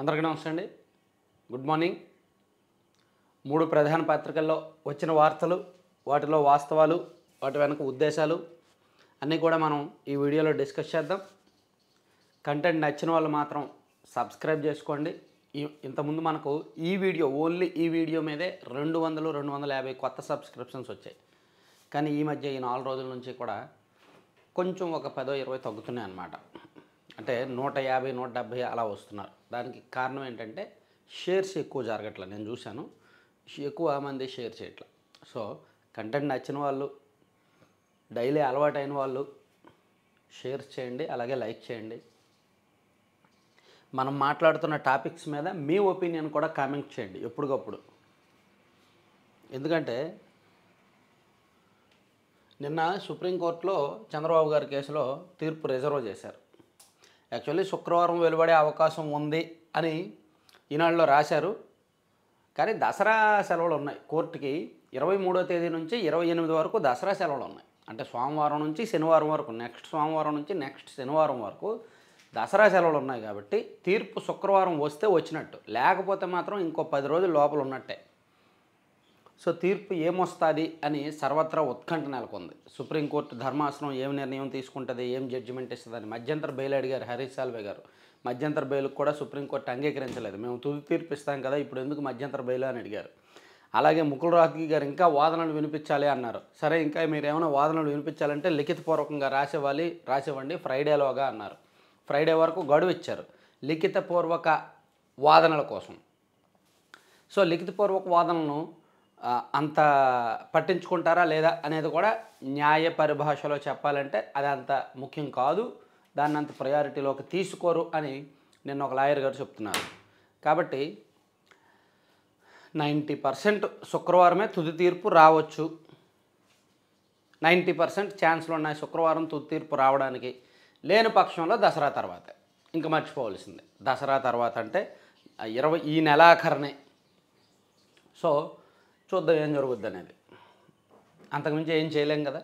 అందరికీ నమస్తే అండి గుడ్ మార్నింగ్ మూడు ప్రధాన పత్రికల్లో వచ్చిన వార్తలు వాటిలో వాస్తవాలు వాటి వెనక ఉద్దేశాలు అన్నీ కూడా మనం ఈ వీడియోలో డిస్కస్ చేద్దాం కంటెంట్ నచ్చిన వాళ్ళు మాత్రం సబ్స్క్రైబ్ చేసుకోండి ఇంతకుముందు మనకు ఈ వీడియో ఓన్లీ ఈ వీడియో మీదే రెండు వందలు రెండు వందల యాభై కొత్త సబ్స్క్రిప్షన్స్ వచ్చాయి కానీ ఈ మధ్య ఈ నాలుగు రోజుల నుంచి కూడా కొంచెం ఒక పదో ఇరవై తగ్గుతున్నాయి అన్నమాట అంటే నూట యాభై నూట డెబ్భై అలా వస్తున్నారు దానికి కారణం ఏంటంటే షేర్స్ ఎక్కువ జరగట్ల నేను చూశాను ఎక్కువ మంది షేర్ చేయట్ల సో కంటెంట్ నచ్చిన వాళ్ళు డైలీ అలవాటైన వాళ్ళు షేర్స్ చేయండి అలాగే లైక్ చేయండి మనం మాట్లాడుతున్న టాపిక్స్ మీద మీ ఒపీనియన్ కూడా కామెంట్ చేయండి ఎప్పటికప్పుడు ఎందుకంటే నిన్న సుప్రీంకోర్టులో చంద్రబాబు గారి కేసులో తీర్పు రిజర్వ్ చేశారు యాక్చువల్లీ శుక్రవారం వెలువడే అవకాశం ఉంది అని ఈనాడులో రాశారు కానీ దసరా సెలవులు ఉన్నాయి కోర్టుకి ఇరవై మూడో తేదీ నుంచి ఇరవై ఎనిమిది వరకు దసరా సెలవులు ఉన్నాయి అంటే సోమవారం నుంచి శనివారం వరకు నెక్స్ట్ సోమవారం నుంచి నెక్స్ట్ శనివారం వరకు దసరా సెలవులు ఉన్నాయి కాబట్టి తీర్పు శుక్రవారం వస్తే వచ్చినట్టు లేకపోతే మాత్రం ఇంకో పది రోజులు లోపల ఉన్నట్టే సో తీర్పు ఏమొస్తుంది అని సర్వత్రా ఉత్కంఠ నెలకొంది సుప్రీంకోర్టు ధర్మాసనం ఏం నిర్ణయం తీసుకుంటుంది ఏం జడ్జిమెంట్ ఇస్తుందని మధ్యంతర బెయిల్ అడిగారు హరీష్ సాల్వే గారు మధ్యంతర బెయిల్కి కూడా సుప్రీంకోర్టు అంగీకరించలేదు మేము తుది తీర్పు ఇస్తాం కదా ఇప్పుడు ఎందుకు మధ్యంతర బెయిల్ అని అడిగారు అలాగే ముకుల్ రాత్గి గారు ఇంకా వాదనలు వినిపించాలి అన్నారు సరే ఇంకా మీరు ఏమైనా వాదనలు వినిపించాలంటే లిఖితపూర్వకంగా రాసేవాలి రాసివ్వండి ఫ్రైడేలోగా అన్నారు ఫ్రైడే వరకు గడువు ఇచ్చారు లిఖితపూర్వక వాదనల కోసం సో లిఖితపూర్వక వాదనలను అంత పట్టించుకుంటారా లేదా అనేది కూడా న్యాయ పరిభాషలో చెప్పాలంటే అది అంత ముఖ్యం కాదు దాన్ని అంత ప్రయారిటీలోకి తీసుకోరు అని నేను ఒక లాయర్ గారు చెప్తున్నాను కాబట్టి నైంటీ పర్సెంట్ శుక్రవారమే తుది తీర్పు రావచ్చు నైంటీ పర్సెంట్ ఛాన్స్లు ఉన్నాయి శుక్రవారం తుది తీర్పు రావడానికి లేని పక్షంలో దసరా తర్వాత ఇంకా మర్చిపోవలసిందే దసరా తర్వాత అంటే ఇరవై ఈ నెలాఖరనే సో చూద్దాం ఏం జరుగుద్ది అనేది అంతకుమించి ఏం చేయలేం కదా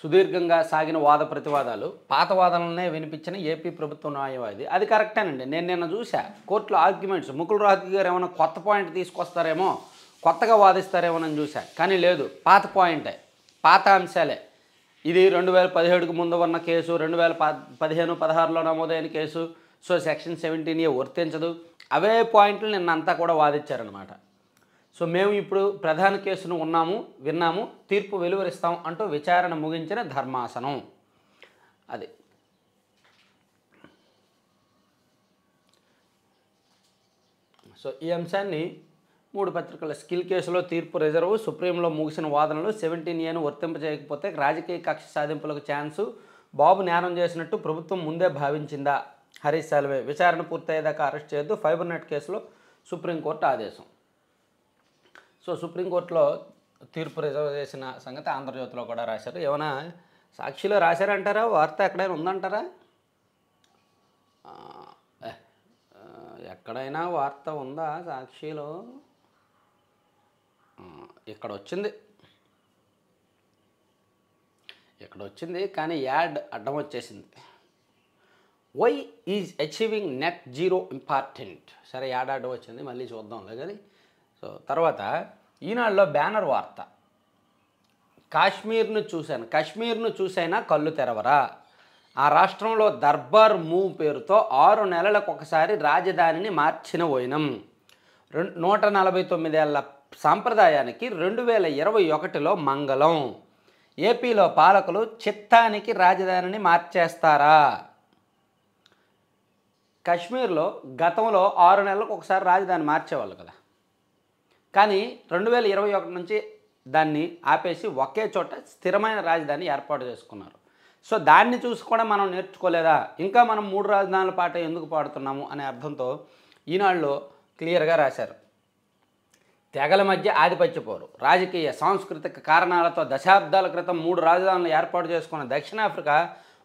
సుదీర్ఘంగా సాగిన వాద ప్రతివాదాలు పాత వాదనలనే వినిపించిన ఏపీ ప్రభుత్వ న్యాయవాది అది కరెక్టేనండి నేను నిన్న చూశా కోర్టులో ఆర్గ్యుమెంట్స్ ముకుల్ రాహుల్ గారు ఏమైనా కొత్త పాయింట్ తీసుకొస్తారేమో కొత్తగా వాదిస్తారేమో అని చూశా కానీ లేదు పాత పాయింటే పాత అంశాలే ఇది రెండు వేల పదిహేడుకు ముందు ఉన్న కేసు రెండు వేల పదిహేను పదహారులో నమోదైన కేసు సో సెక్షన్ సెవెంటీన్ ఏ వర్తించదు అవే పాయింట్లు నిన్నంతా కూడా వాదించారనమాట సో మేము ఇప్పుడు ప్రధాన కేసును ఉన్నాము విన్నాము తీర్పు వెలువరిస్తాం అంటూ విచారణ ముగించిన ధర్మాసనం అది సో ఈ అంశాన్ని మూడు పత్రికల స్కిల్ కేసులో తీర్పు రిజర్వ్ సుప్రీంలో ముగిసిన వాదనలు సెవెంటీన్ ఏను వర్తింపజేయకపోతే రాజకీయ కక్ష సాధింపులకు ఛాన్సు బాబు నేరం చేసినట్టు ప్రభుత్వం ముందే భావించిందా హరీష్ సాల్వే విచారణ పూర్తయ్యేదాకా అరెస్ట్ చేయొద్దు ఫైబర్ నెట్ కేసులో సుప్రీంకోర్టు ఆదేశం సో సుప్రీంకోర్టులో తీర్పు రిజర్వ్ చేసిన సంగతి ఆంధ్రజ్యోతిలో కూడా రాశారు ఏమైనా సాక్షిలో రాశారంటారా వార్త ఎక్కడైనా ఉందంటారా ఎక్కడైనా వార్త ఉందా సాక్షిలో ఇక్కడ వచ్చింది ఇక్కడ వచ్చింది కానీ యాడ్ అడ్డం వచ్చేసింది why is achieving net zero important సరే యాడ్ అడ్డం వచ్చింది మళ్ళీ చూద్దాంలే కానీ సో తర్వాత ఈనాడులో బ్యానర్ వార్త కాశ్మీర్ను చూశాను కాశ్మీర్ను చూసైనా కళ్ళు తెరవరా ఆ రాష్ట్రంలో దర్బార్ మూవ్ పేరుతో ఆరు నెలలకు ఒకసారి రాజధానిని మార్చిన పోయినం రెండు నూట నలభై తొమ్మిదేళ్ల సాంప్రదాయానికి రెండు వేల ఇరవై ఒకటిలో మంగళం ఏపీలో పాలకులు చిత్తానికి రాజధానిని మార్చేస్తారా కాశ్మీర్లో గతంలో ఆరు నెలలకు ఒకసారి రాజధాని మార్చేవాళ్ళు కదా కానీ రెండు వేల ఇరవై ఒకటి నుంచి దాన్ని ఆపేసి ఒకే చోట స్థిరమైన రాజధాని ఏర్పాటు చేసుకున్నారు సో దాన్ని చూసి కూడా మనం నేర్చుకోలేదా ఇంకా మనం మూడు రాజధానుల పాట ఎందుకు పాడుతున్నాము అనే అర్థంతో ఈనాళ్ళు క్లియర్గా రాశారు తెగల మధ్య ఆధిపత్య పోరు రాజకీయ సాంస్కృతిక కారణాలతో దశాబ్దాల క్రితం మూడు రాజధానులు ఏర్పాటు చేసుకున్న దక్షిణాఫ్రికా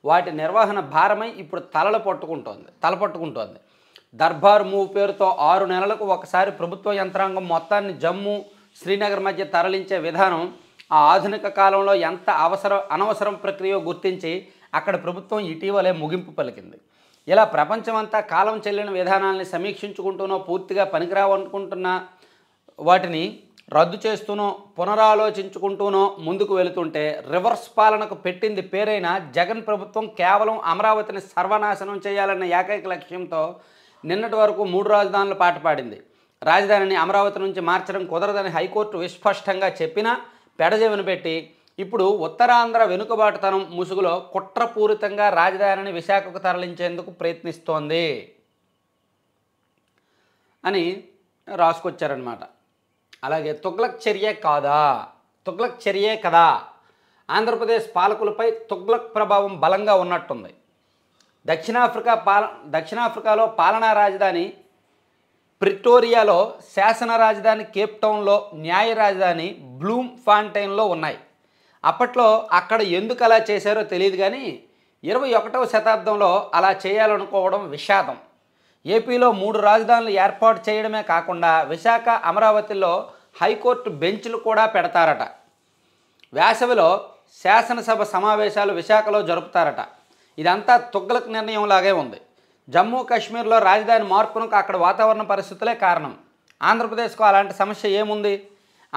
వాటి నిర్వహణ భారమై ఇప్పుడు తలలు పట్టుకుంటోంది తలపట్టుకుంటోంది దర్బార్ మూవ్ పేరుతో ఆరు నెలలకు ఒకసారి ప్రభుత్వ యంత్రాంగం మొత్తాన్ని జమ్మూ శ్రీనగర్ మధ్య తరలించే విధానం ఆ ఆధునిక కాలంలో ఎంత అవసరం అనవసరం ప్రక్రియ గుర్తించి అక్కడ ప్రభుత్వం ఇటీవలే ముగింపు పలికింది ఇలా ప్రపంచమంతా కాలం చెల్లిన విధానాల్ని సమీక్షించుకుంటూనో పూర్తిగా పనికిరావనుకుంటున్న వాటిని రద్దు చేస్తూనో పునరాలోచించుకుంటూనో ముందుకు వెళుతుంటే రివర్స్ పాలనకు పెట్టింది పేరైన జగన్ ప్రభుత్వం కేవలం అమరావతిని సర్వనాశనం చేయాలన్న ఏకైక లక్ష్యంతో నిన్నటి వరకు మూడు రాజధానుల పాట పాడింది రాజధానిని అమరావతి నుంచి మార్చడం కుదరదని హైకోర్టు విస్పష్టంగా చెప్పినా పెడజెవిన పెట్టి ఇప్పుడు ఉత్తరాంధ్ర వెనుకబాటుతనం ముసుగులో కుట్రపూరితంగా రాజధానిని విశాఖకు తరలించేందుకు ప్రయత్నిస్తోంది అని రాసుకొచ్చారనమాట అలాగే తుగ్లక్ చర్య కాదా తుగ్లక్ చర్యే కదా ఆంధ్రప్రదేశ్ పాలకులపై తుగ్లక్ ప్రభావం బలంగా ఉన్నట్టుంది దక్షిణాఫ్రికా పాల దక్షిణాఫ్రికాలో పాలనా రాజధాని ప్రిటోరియాలో శాసన రాజధాని కేప్ టౌన్లో న్యాయ రాజధాని బ్లూమ్ ఫాంటైన్లో ఉన్నాయి అప్పట్లో అక్కడ ఎందుకు అలా చేశారో తెలియదు కానీ ఇరవై ఒకటవ శతాబ్దంలో అలా చేయాలనుకోవడం విషాదం ఏపీలో మూడు రాజధానులు ఏర్పాటు చేయడమే కాకుండా విశాఖ అమరావతిలో హైకోర్టు బెంచ్లు కూడా పెడతారట వేసవిలో శాసనసభ సమావేశాలు విశాఖలో జరుపుతారట ఇదంతా తుగ్గలకు నిర్ణయం లాగే ఉంది జమ్మూ కాశ్మీర్లో రాజధాని మార్పునకు అక్కడ వాతావరణ పరిస్థితులే కారణం ఆంధ్రప్రదేశ్కు అలాంటి సమస్య ఏముంది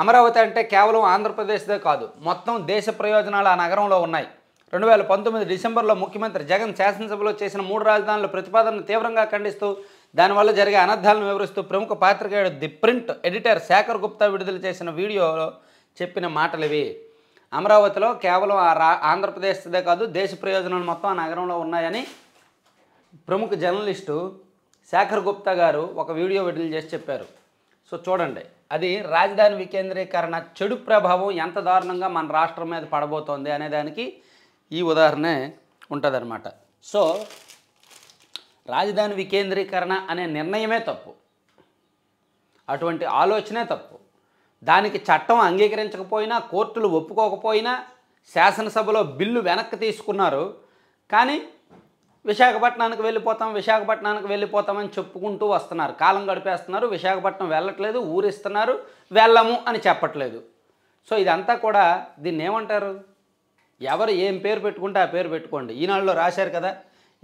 అమరావతి అంటే కేవలం ఆంధ్రప్రదేశ్దే కాదు మొత్తం దేశ ప్రయోజనాలు ఆ నగరంలో ఉన్నాయి రెండు వేల పంతొమ్మిది డిసెంబర్లో ముఖ్యమంత్రి జగన్ శాసనసభలో చేసిన మూడు రాజధానుల ప్రతిపాదనను తీవ్రంగా ఖండిస్తూ దానివల్ల జరిగే అనర్థాలను వివరిస్తూ ప్రముఖ పాత్రికేయుడు the print editor Shekhar Gupta విడుదల చేసిన వీడియోలో చెప్పిన మాటలు ఇవి అమరావతిలో కేవలం ఆంధ్రప్రదేశ్దే కాదు దేశ ప్రయోజనాలు మొత్తం ఆ నగరంలో ఉన్నాయని ప్రముఖ జర్నలిస్టు శేఖర్ గుప్తా గారు ఒక వీడియో విడుదల చేసి చెప్పారు సో చూడండి అది రాజధాని వికేంద్రీకరణ చెడు ప్రభావం ఎంత దారుణంగా మన రాష్ట్రం మీద పడబోతోంది అనే దానికి ఈ ఉదాహరణ ఉంటుందన్నమాట సో రాజధాని వికేంద్రీకరణ అనే నిర్ణయమే తప్పు అటువంటి ఆలోచనే తప్పు దానికి చట్టం అంగీకరించకపోయినా కోర్టులు ఒప్పుకోకపోయినా శాసనసభలో బిల్లు వెనక్కి తీసుకున్నారు కానీ విశాఖపట్నానికి వెళ్ళిపోతాం విశాఖపట్నానికి వెళ్ళిపోతామని చెప్పుకుంటూ వస్తున్నారు కాలం గడిపేస్తున్నారు విశాఖపట్నం వెళ్ళట్లేదు ఊరిస్తున్నారు వెళ్ళము అని చెప్పట్లేదు సో ఇదంతా కూడా దీన్ని ఏమంటారు ఎవరు ఏం పేరు పెట్టుకుంటే ఆ పేరు పెట్టుకోండి ఈనాడులో రాశారు కదా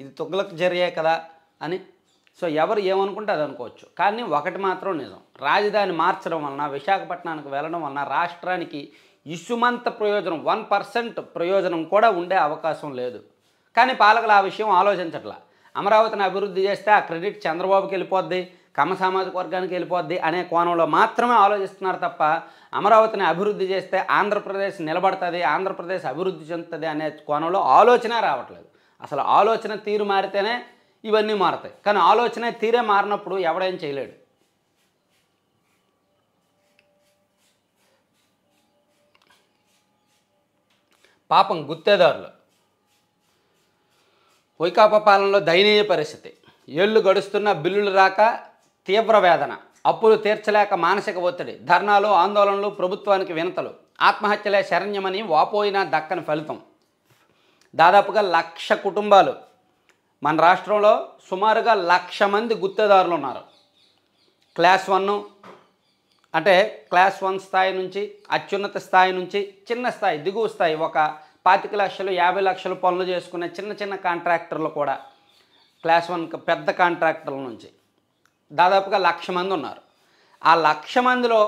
ఇది తుగ్గలకు జరిగే కదా అని సో ఎవరు ఏమనుకుంటే అది అనుకోవచ్చు కానీ ఒకటి మాత్రం నిజం రాజధాని మార్చడం వలన విశాఖపట్నానికి వెళ్ళడం వలన రాష్ట్రానికి ఇసుమంత ప్రయోజనం వన్ పర్సెంట్ ప్రయోజనం కూడా ఉండే అవకాశం లేదు కానీ పాలకులు ఆ విషయం ఆలోచించట్లా అమరావతిని అభివృద్ధి చేస్తే ఆ క్రెడిట్ చంద్రబాబుకి వెళ్ళిపోద్ది కమ సామాజిక వర్గానికి వెళ్ళిపోద్ది అనే కోణంలో మాత్రమే ఆలోచిస్తున్నారు తప్ప అమరావతిని అభివృద్ధి చేస్తే ఆంధ్రప్రదేశ్ నిలబడుతుంది ఆంధ్రప్రదేశ్ అభివృద్ధి చెందుతుంది అనే కోణంలో ఆలోచన రావట్లేదు అసలు ఆలోచన తీరు మారితేనే ఇవన్నీ మారతాయి కానీ ఆలోచన తీరే మారినప్పుడు ఎవడేం చేయలేడు పాపం గుత్తేదారులు వైకాపా పాలనలో దయనీయ పరిస్థితి ఏళ్ళు గడుస్తున్న బిల్లులు రాక తీవ్ర వేదన అప్పులు తీర్చలేక మానసిక ఒత్తిడి ధర్నాలు ఆందోళనలు ప్రభుత్వానికి వినతలు ఆత్మహత్యలే శరణ్యమని వాపోయినా దక్కని ఫలితం దాదాపుగా లక్ష కుటుంబాలు మన రాష్ట్రంలో సుమారుగా లక్ష మంది గుత్తేదారులు ఉన్నారు క్లాస్ వన్ అంటే క్లాస్ వన్ స్థాయి నుంచి అత్యున్నత స్థాయి నుంచి చిన్న స్థాయి దిగువ స్థాయి ఒక పాతిక లక్షలు యాభై లక్షలు పనులు చేసుకునే చిన్న చిన్న కాంట్రాక్టర్లు కూడా క్లాస్ వన్ పెద్ద కాంట్రాక్టర్ల నుంచి దాదాపుగా లక్ష మంది ఉన్నారు ఆ లక్ష మందిలో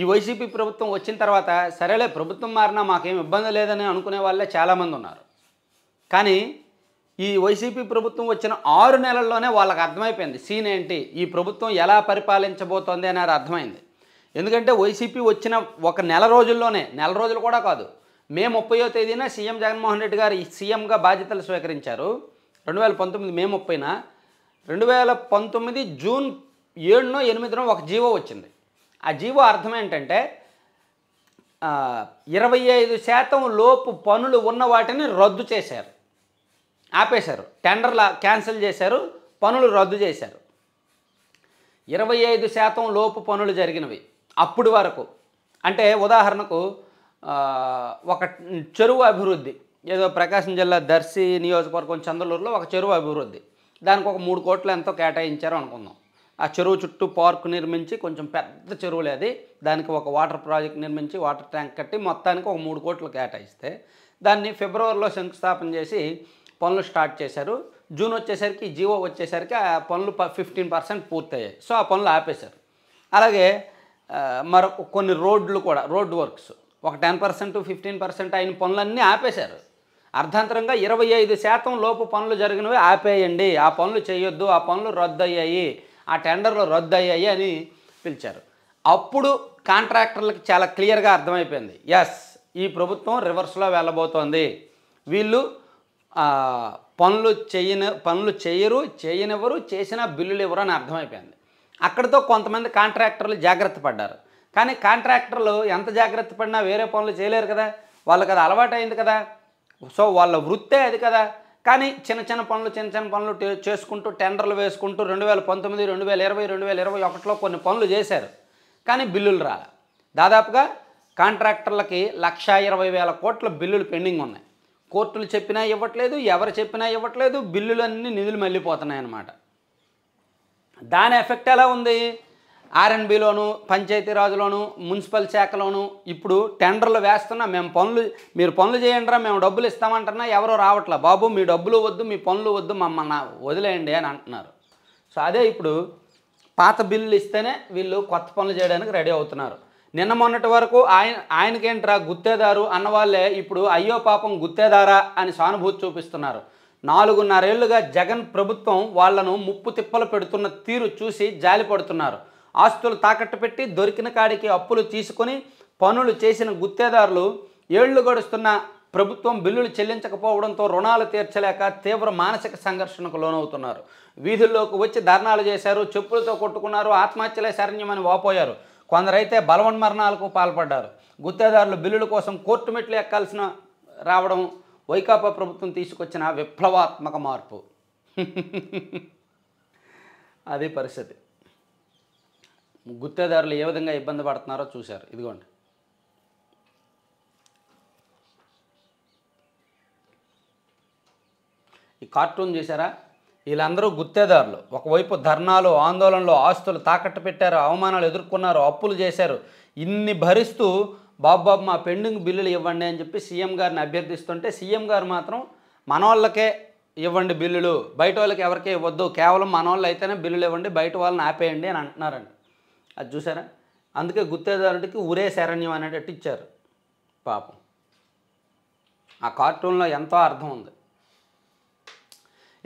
ఈ వైసీపీ ప్రభుత్వం వచ్చిన తర్వాత సరేలే ప్రభుత్వం మారినా మాకేం ఇబ్బంది లేదని అనుకునే వాళ్ళే చాలామంది ఉన్నారు కానీ ఈ వైసీపీ ప్రభుత్వం వచ్చిన ఆరు నెలల్లోనే వాళ్ళకి అర్థమైపోయింది సీన్ ఏంటి ఈ ప్రభుత్వం ఎలా పరిపాలించబోతోంది అనేది అర్థమైంది ఎందుకంటే వైసీపీ వచ్చిన ఒక నెల రోజుల్లోనే నెల రోజులు కూడా కాదు మే ముప్పయో తేదీన సీఎం జగన్మోహన్ రెడ్డి గారు సీఎంగా బాధ్యతలు స్వీకరించారు రెండు వేల పంతొమ్మిది మే ముప్పైన రెండు వేల పంతొమ్మిది జూన్ ఏడునో ఎనిమిదినో ఒక జీవో వచ్చింది ఆ జీవో అర్థం ఏంటంటే ఇరవై ఐదు శాతం లోపు పనులు ఉన్న వాటిని రద్దు చేశారు ఆపేశారు టెండర్ల క్యాన్సిల్ చేశారు పనులు రద్దు చేశారు ఇరవై ఐదు శాతం లోపు పనులు జరిగినవి అప్పుడు వరకు అంటే ఉదాహరణకు ఒక చెరువు అభివృద్ధి ఏదో ప్రకాశం జిల్లా దర్శి నియోజకవర్గం చంద్రలూరులో ఒక చెరువు అభివృద్ధి దానికి ఒక మూడు కోట్లు ఎంతో కేటాయించారు అనుకుందాం ఆ చెరువు చుట్టూ పార్కు నిర్మించి కొంచెం పెద్ద చెరువులే అది దానికి ఒక వాటర్ ప్రాజెక్ట్ నిర్మించి వాటర్ ట్యాంక్ కట్టి మొత్తానికి ఒక మూడు కోట్లు కేటాయిస్తే దాన్ని ఫిబ్రవరిలో శంకుస్థాపన చేసి పనులు స్టార్ట్ చేశారు జూన్ వచ్చేసరికి జియో వచ్చేసరికి ఆ పనులు ఫిఫ్టీన్ పర్సెంట్ పూర్తయ్యాయి సో ఆ పనులు ఆపేశారు అలాగే మరో కొన్ని రోడ్లు కూడా రోడ్ వర్క్స్ ఒక టెన్ పర్సెంట్ ఫిఫ్టీన్ పర్సెంట్ అయిన పనులన్నీ ఆపేశారు అర్ధాంతరంగా ఇరవై ఐదు శాతం లోపు పనులు జరిగినవి ఆపేయండి ఆ పనులు చేయొద్దు ఆ పనులు రద్దు అయ్యాయి ఆ టెండర్లు రద్దు అయ్యాయి అని పిలిచారు అప్పుడు కాంట్రాక్టర్లకు చాలా క్లియర్గా అర్థమైపోయింది ఎస్ ఈ ప్రభుత్వం రివర్స్లో వెళ్ళబోతోంది వీళ్ళు పనులు చేయని పనులు చేయరు చేయనివ్వరు చేసినా బిల్లులు ఇవ్వరు అని అర్థమైపోయింది అక్కడితో కొంతమంది కాంట్రాక్టర్లు జాగ్రత్త పడ్డారు కానీ కాంట్రాక్టర్లు ఎంత జాగ్రత్త పడినా వేరే పనులు చేయలేరు కదా వాళ్ళకి అది అలవాటు అయింది కదా సో వాళ్ళ వృత్తే అది కదా కానీ చిన్న చిన్న పనులు చిన్న చిన్న పనులు చేసుకుంటూ టెండర్లు వేసుకుంటూ రెండు వేల పంతొమ్మిది రెండు వేల ఇరవై రెండు వేల ఇరవై ఒకటిలో కొన్ని పనులు చేశారు కానీ బిల్లులు రాలే దాదాపుగా కాంట్రాక్టర్లకి లక్ష ఇరవై వేల కోట్ల బిల్లులు పెండింగ్ ఉన్నాయి కోర్టులు చెప్పినా ఇవ్వట్లేదు ఎవరు చెప్పినా ఇవ్వట్లేదు బిల్లులన్నీ నిధులు మళ్ళీపోతున్నాయి అన్నమాట దాని ఎఫెక్ట్ ఎలా ఉంది ఆర్ఎన్బిలోను పంచాయతీరాజులోను మున్సిపల్ శాఖలోను ఇప్పుడు టెండర్లు వేస్తున్నా మేము పనులు మీరు పనులు చేయండిరా మేము డబ్బులు ఇస్తామంటున్నా ఎవరో రావట్లే బాబు మీ డబ్బులు వద్దు మీ పనులు వద్దు మమ్మల్ని వదిలేయండి అని అంటున్నారు సో అదే ఇప్పుడు పాత బిల్లులు ఇస్తేనే వీళ్ళు కొత్త పనులు చేయడానికి రెడీ అవుతున్నారు నిన్న మొన్నటి వరకు ఆయన ఆయనకేంట్రా గుత్తేదారు అన్నవాళ్ళే ఇప్పుడు అయ్యో పాపం గుత్తేదారా అని సానుభూతి చూపిస్తున్నారు నాలుగున్నరేళ్లుగా జగన్ ప్రభుత్వం వాళ్లను ముప్పు తిప్పలు పెడుతున్న తీరు చూసి జాలిపడుతున్నారు ఆస్తులు తాకట్టు పెట్టి దొరికిన కాడికి అప్పులు తీసుకొని పనులు చేసిన గుత్తేదారులు ఏళ్లు గడుస్తున్న ప్రభుత్వం బిల్లులు చెల్లించకపోవడంతో రుణాలు తీర్చలేక తీవ్ర మానసిక సంఘర్షణకు లోనవుతున్నారు వీధుల్లోకి వచ్చి ధర్నాలు చేశారు చెప్పులతో కొట్టుకున్నారు ఆత్మహత్యలే శరణ్యమని వాపోయారు కొందరైతే మరణాలకు పాల్పడ్డారు గుత్తేదారులు బిల్లుల కోసం కోర్టు మెట్లు ఎక్కాల్సిన రావడం వైకాపా ప్రభుత్వం తీసుకొచ్చిన విప్లవాత్మక మార్పు అది పరిస్థితి గుత్తేదారులు ఏ విధంగా ఇబ్బంది పడుతున్నారో చూశారు ఇదిగోండి ఈ కార్టూన్ చేశారా వీళ్ళందరూ గుత్తేదారులు ఒకవైపు ధర్నాలు ఆందోళనలు ఆస్తులు తాకట్టు పెట్టారు అవమానాలు ఎదుర్కొన్నారు అప్పులు చేశారు ఇన్ని భరిస్తూ బాబాబు మా పెండింగ్ బిల్లులు ఇవ్వండి అని చెప్పి సీఎం గారిని అభ్యర్థిస్తుంటే సీఎం గారు మాత్రం మనోళ్ళకే ఇవ్వండి బిల్లులు బయట వాళ్ళకి ఎవరికే ఇవ్వద్దు కేవలం మనోళ్ళు అయితేనే బిల్లులు ఇవ్వండి బయట వాళ్ళని ఆపేయండి అని అంటున్నారండి అది చూసారా అందుకే గుత్తేదారుడికి ఊరే శరణ్యం అనేటట్టు ఇచ్చారు పాపం ఆ కార్టూన్లో ఎంతో అర్థం ఉంది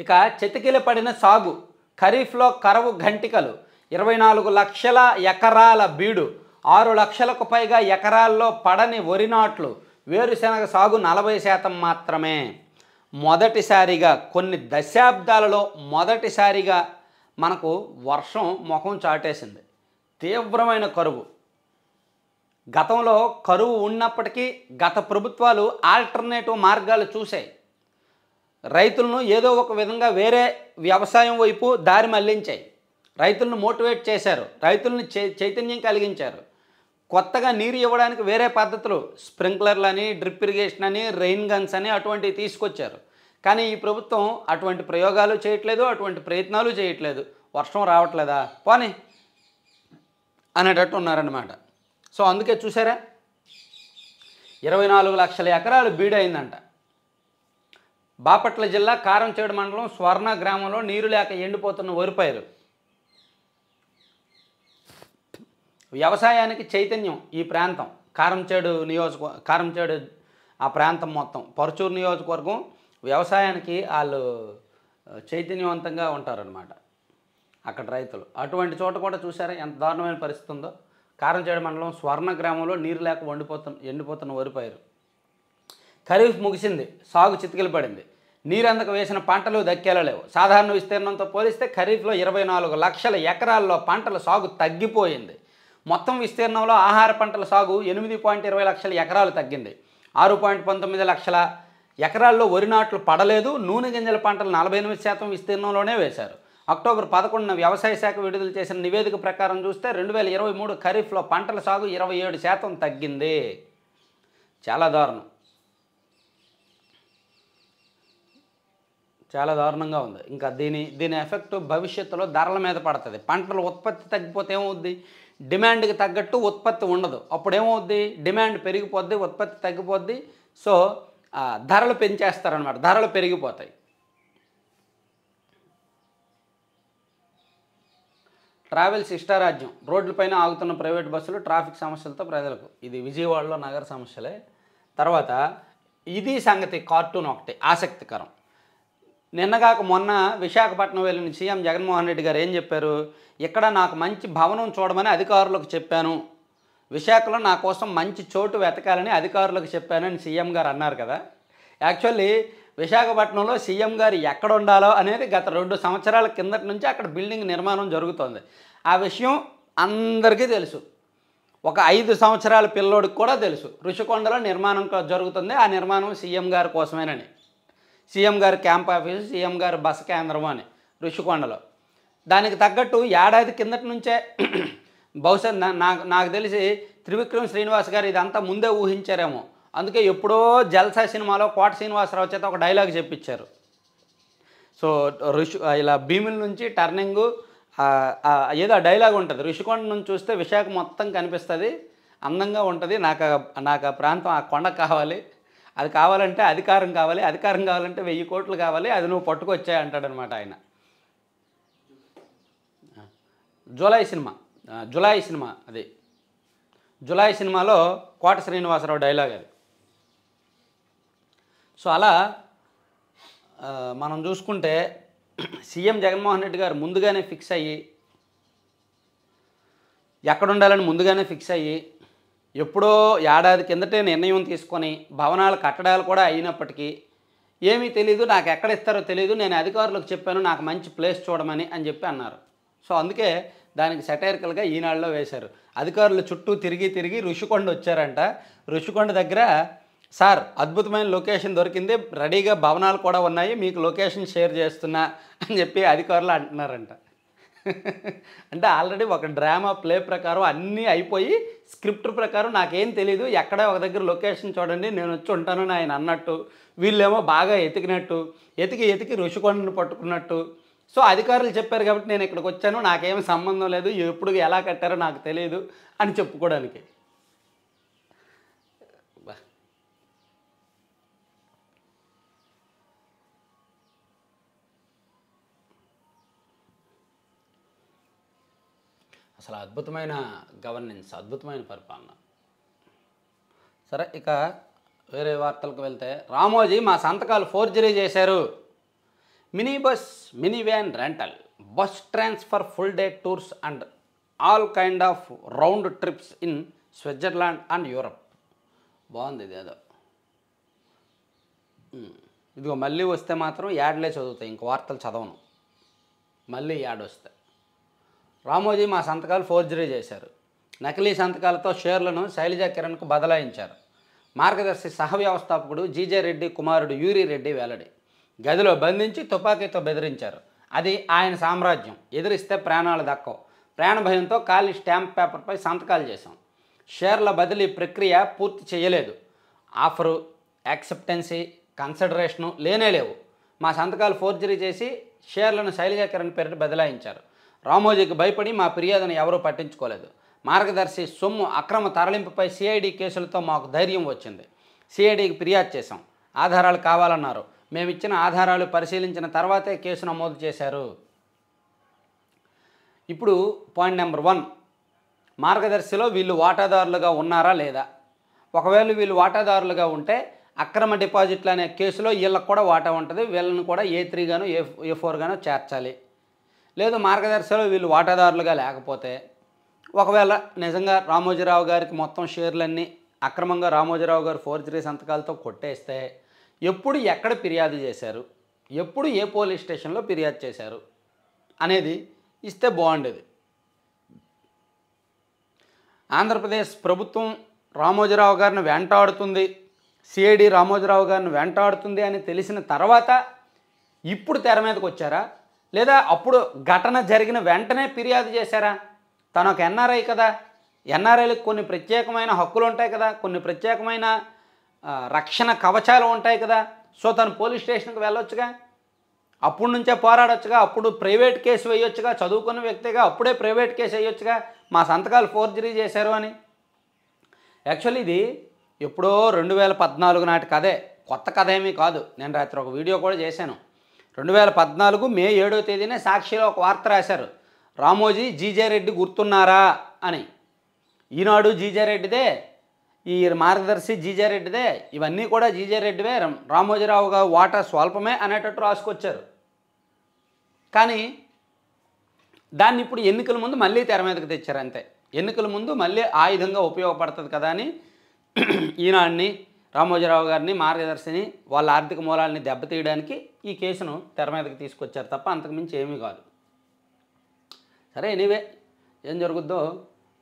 ఇక చెతికిల పడిన సాగు ఖరీఫ్లో కరవు ఘంటికలు ఇరవై నాలుగు లక్షల ఎకరాల బీడు ఆరు లక్షలకు పైగా ఎకరాల్లో పడని వరి నాట్లు వేరుశెనగ సాగు నలభై శాతం మాత్రమే మొదటిసారిగా కొన్ని దశాబ్దాలలో మొదటిసారిగా మనకు వర్షం ముఖం చాటేసింది తీవ్రమైన కరువు గతంలో కరువు ఉన్నప్పటికీ గత ప్రభుత్వాలు ఆల్టర్నేటివ్ మార్గాలు చూశాయి రైతులను ఏదో ఒక విధంగా వేరే వ్యవసాయం వైపు దారి మళ్లించాయి రైతులను మోటివేట్ చేశారు రైతులను చైతన్యం కలిగించారు కొత్తగా నీరు ఇవ్వడానికి వేరే పద్ధతులు స్ప్రింక్లర్లని డ్రిప్ ఇరిగేషన్ అని రెయిన్ గన్స్ అని అటువంటివి తీసుకొచ్చారు కానీ ఈ ప్రభుత్వం అటువంటి ప్రయోగాలు చేయట్లేదు అటువంటి ప్రయత్నాలు చేయట్లేదు వర్షం రావట్లేదా పోనీ అనేటట్టు ఉన్నారనమాట సో అందుకే చూసారా ఇరవై నాలుగు లక్షల ఎకరాలు బీడైందంట బాపట్ల జిల్లా కారంచేడు మండలం స్వర్ణ గ్రామంలో నీరు లేక ఎండిపోతున్న వరిపైరు వ్యవసాయానికి చైతన్యం ఈ ప్రాంతం కారంచేడు నియోజక కారంచేడు ఆ ప్రాంతం మొత్తం పరుచూరు నియోజకవర్గం వ్యవసాయానికి వాళ్ళు చైతన్యవంతంగా ఉంటారనమాట అక్కడ రైతులు అటువంటి చోట కూడా చూసారా ఎంత దారుణమైన పరిస్థితి ఉందో కారంచేడు మండలం స్వర్ణ గ్రామంలో నీరు లేక వండిపోతున్న ఎండిపోతున్న వరిపైరు ఖరీఫ్ ముగిసింది సాగు చితికిలు పడింది నీరందక వేసిన పంటలు దక్కేలలేవు సాధారణ విస్తీర్ణంతో పోలిస్తే ఖరీఫ్లో ఇరవై నాలుగు లక్షల ఎకరాల్లో పంటల సాగు తగ్గిపోయింది మొత్తం విస్తీర్ణంలో ఆహార పంటల సాగు ఎనిమిది పాయింట్ ఇరవై లక్షల ఎకరాలు తగ్గింది ఆరు పాయింట్ పంతొమ్మిది లక్షల ఎకరాల్లో వరి నాట్లు పడలేదు నూనె గింజల పంటలు నలభై ఎనిమిది శాతం విస్తీర్ణంలోనే వేశారు అక్టోబర్ పదకొండున వ్యవసాయ శాఖ విడుదల చేసిన నివేదిక ప్రకారం చూస్తే రెండు వేల ఇరవై మూడు ఖరీఫ్లో పంటల సాగు ఇరవై ఏడు శాతం తగ్గింది చాలా దారుణం చాలా దారుణంగా ఉంది ఇంకా దీని దీని ఎఫెక్ట్ భవిష్యత్తులో ధరల మీద పడుతుంది పంటల ఉత్పత్తి తగ్గిపోతే ఏమవుద్ది డిమాండ్కి తగ్గట్టు ఉత్పత్తి ఉండదు అప్పుడు ఏమవుద్ది డిమాండ్ పెరిగిపోద్ది ఉత్పత్తి తగ్గిపోద్ది సో ధరలు పెంచేస్తారనమాట ధరలు పెరిగిపోతాయి ట్రావెల్స్ ఇష్టారాజ్యం రోడ్లపైన ఆగుతున్న ప్రైవేట్ బస్సులు ట్రాఫిక్ సమస్యలతో ప్రజలకు ఇది విజయవాడలో నగర సమస్యలే తర్వాత ఇది సంగతి కార్టూన్ ఒకటి ఆసక్తికరం నిన్నగాక మొన్న విశాఖపట్నం వెళ్ళిన సీఎం జగన్మోహన్ రెడ్డి గారు ఏం చెప్పారు ఇక్కడ నాకు మంచి భవనం చూడమని అధికారులకు చెప్పాను విశాఖలో నా కోసం మంచి చోటు వెతకాలని అధికారులకు చెప్పానని సీఎం గారు అన్నారు కదా యాక్చువల్లీ విశాఖపట్నంలో సీఎం గారు ఎక్కడ ఉండాలో అనేది గత రెండు సంవత్సరాల కిందటి నుంచి అక్కడ బిల్డింగ్ నిర్మాణం జరుగుతోంది ఆ విషయం అందరికీ తెలుసు ఒక ఐదు సంవత్సరాల పిల్లోడికి కూడా తెలుసు రుషికొండలో నిర్మాణం జరుగుతుంది ఆ నిర్మాణం సీఎం గారి కోసమేనని సీఎం గారు క్యాంప్ ఆఫీసు సీఎం గారు బస కేంద్రం అని ఋషికొండలో దానికి తగ్గట్టు ఏడాది కిందటి నుంచే బహుశా నాకు నాకు తెలిసి త్రివిక్రమ్ శ్రీనివాస్ గారు ఇదంతా ముందే ఊహించారేమో అందుకే ఎప్పుడో జల్సా సినిమాలో కోట శ్రీనివాసరావు చేత ఒక డైలాగ్ చెప్పించారు సో ఋషి ఇలా భీముల నుంచి టర్నింగు ఏదో డైలాగ్ ఉంటుంది ఋషికొండ నుంచి చూస్తే విశాఖ మొత్తం కనిపిస్తుంది అందంగా ఉంటుంది నాకు నాకు ఆ ప్రాంతం ఆ కొండ కావాలి అది కావాలంటే అధికారం కావాలి అధికారం కావాలంటే వెయ్యి కోట్లు కావాలి అది నువ్వు పట్టుకొచ్చాయి అంటాడనమాట ఆయన జూలై సినిమా జులాయి సినిమా అది జులాయి సినిమాలో కోట శ్రీనివాసరావు డైలాగ్ అది సో అలా మనం చూసుకుంటే సీఎం జగన్మోహన్ రెడ్డి గారు ముందుగానే ఫిక్స్ అయ్యి ఎక్కడుండాలని ముందుగానే ఫిక్స్ అయ్యి ఎప్పుడో ఏడాది కిందటే నిర్ణయం తీసుకొని భవనాలు కట్టడాలు కూడా అయినప్పటికీ ఏమీ తెలియదు నాకు ఎక్కడ ఇస్తారో తెలియదు నేను అధికారులకు చెప్పాను నాకు మంచి ప్లేస్ చూడమని అని చెప్పి అన్నారు సో అందుకే దానికి సెటైరికల్గా ఈనాడులో వేశారు అధికారులు చుట్టూ తిరిగి తిరిగి ఋషికొండ వచ్చారంట ఋషికొండ దగ్గర సార్ అద్భుతమైన లొకేషన్ దొరికింది రెడీగా భవనాలు కూడా ఉన్నాయి మీకు లొకేషన్ షేర్ చేస్తున్నా అని చెప్పి అధికారులు అంటున్నారంట అంటే ఆల్రెడీ ఒక డ్రామా ప్లే ప్రకారం అన్నీ అయిపోయి స్క్రిప్ట్ ప్రకారం నాకేం తెలియదు ఎక్కడ ఒక దగ్గర లొకేషన్ చూడండి నేను వచ్చి ఉంటానని ఆయన అన్నట్టు వీళ్ళేమో బాగా ఎతికినట్టు ఎతికి ఎతికి ఋషికొండను పట్టుకున్నట్టు సో అధికారులు చెప్పారు కాబట్టి నేను ఇక్కడికి వచ్చాను నాకేమీ సంబంధం లేదు ఎప్పుడు ఎలా కట్టారో నాకు తెలియదు అని చెప్పుకోవడానికి చాలా అద్భుతమైన గవర్నెన్స్ అద్భుతమైన పరిపాలన సరే ఇక వేరే వార్తలకు వెళ్తే రామోజీ మా సంతకాలు ఫోర్జరీ చేశారు mini bus mini van rental bus transfer full day tours and all kind of round trips in Switzerland and Europe బాగుంది ఇది ఏదో ఇదిగో మళ్ళీ వస్తే మాత్రం యాడ్లే చదువుతాయి ఇంక వార్తలు చదవను మళ్ళీ యాడ్ వస్తాయి రామోజీ మా సంతకాలు ఫోర్జరీ చేశారు నకిలీ సంతకాలతో షేర్లను శైలజ కిరణ్కు బదలాయించారు మార్గదర్శి సహ వ్యవస్థాపకుడు జీజే రెడ్డి కుమారుడు యూరి రెడ్డి వేలడి గదిలో బంధించి తుపాకీతో బెదిరించారు అది ఆయన సామ్రాజ్యం ఎదిరిస్తే ప్రాణాలు దక్కవు భయంతో ఖాళీ స్టాంప్ పేపర్పై సంతకాలు చేశాం షేర్ల బదిలీ ప్రక్రియ పూర్తి చేయలేదు ఆఫరు యాక్సెప్టెన్సీ కన్సిడరేషను లేనే లేవు మా సంతకాలు ఫోర్జరీ చేసి షేర్లను కిరణ్ పేరిట బదలాయించారు రామోజీకి భయపడి మా ఫిర్యాదును ఎవరూ పట్టించుకోలేదు మార్గదర్శి సొమ్ము అక్రమ తరలింపుపై సిఐడి కేసులతో మాకు ధైర్యం వచ్చింది సిఐడికి ఫిర్యాదు చేశాం ఆధారాలు కావాలన్నారు మేము ఇచ్చిన ఆధారాలు పరిశీలించిన తర్వాతే కేసు నమోదు చేశారు ఇప్పుడు పాయింట్ నెంబర్ వన్ మార్గదర్శిలో వీళ్ళు వాటాదారులుగా ఉన్నారా లేదా ఒకవేళ వీళ్ళు వాటాదారులుగా ఉంటే అక్రమ డిపాజిట్లు అనే కేసులో వీళ్ళకు కూడా వాటా ఉంటుంది వీళ్ళని కూడా ఏ త్రీ గాను ఏ ఏ ఫోర్ గాను చేర్చాలి లేదు మార్గదర్శకులు వీళ్ళు వాటాదారులుగా లేకపోతే ఒకవేళ నిజంగా రామోజీరావు గారికి మొత్తం షేర్లన్నీ అక్రమంగా రామోజీరావు గారు ఫోర్జరీ సంతకాలతో కొట్టేస్తే ఎప్పుడు ఎక్కడ ఫిర్యాదు చేశారు ఎప్పుడు ఏ పోలీస్ స్టేషన్లో ఫిర్యాదు చేశారు అనేది ఇస్తే బాగుండేది ఆంధ్రప్రదేశ్ ప్రభుత్వం రామోజీరావు గారిని వెంటాడుతుంది సిఐడి రామోజీరావు గారిని వెంటాడుతుంది అని తెలిసిన తర్వాత ఇప్పుడు తెర మీదకి వచ్చారా లేదా అప్పుడు ఘటన జరిగిన వెంటనే ఫిర్యాదు చేశారా తను ఒక ఎన్ఆర్ఐ కదా ఎన్ఆర్ఐలకు కొన్ని ప్రత్యేకమైన హక్కులు ఉంటాయి కదా కొన్ని ప్రత్యేకమైన రక్షణ కవచాలు ఉంటాయి కదా సో తను పోలీస్ స్టేషన్కి వెళ్ళొచ్చుగా అప్పుడు నుంచే పోరాడొచ్చుగా అప్పుడు ప్రైవేట్ కేసు వేయొచ్చుగా చదువుకున్న వ్యక్తిగా అప్పుడే ప్రైవేట్ కేసు వేయొచ్చుగా మా సంతకాలు ఫోర్జరీ చేశారు అని యాక్చువల్లీ ఇది ఎప్పుడో రెండు వేల పద్నాలుగు నాటి కథే కొత్త కథ ఏమీ కాదు నేను రాత్రి ఒక వీడియో కూడా చేశాను రెండు వేల పద్నాలుగు మే ఏడో తేదీన సాక్షిలో ఒక వార్త రాశారు రామోజీ జీజే రెడ్డి గుర్తున్నారా అని ఈనాడు జీజే రెడ్డిదే ఈ మార్గదర్శి జీజే రెడ్డిదే ఇవన్నీ కూడా జీజే రెడ్డివే రామోజీరావు గారు వాటా స్వల్పమే అనేటట్టు రాసుకొచ్చారు కానీ దాన్ని ఇప్పుడు ఎన్నికల ముందు మళ్ళీ తెర మీదకి తెచ్చారు అంతే ఎన్నికల ముందు మళ్ళీ ఆయుధంగా ఉపయోగపడుతుంది కదా అని ఈనాడిని రామోజీరావు గారిని మార్గదర్శిని వాళ్ళ ఆర్థిక మూలాలని దెబ్బతీయడానికి ఈ కేసును తెర మీదకి తీసుకొచ్చారు తప్ప అంతకుమించి ఏమీ కాదు సరే ఎనీవే ఏం జరుగుద్దో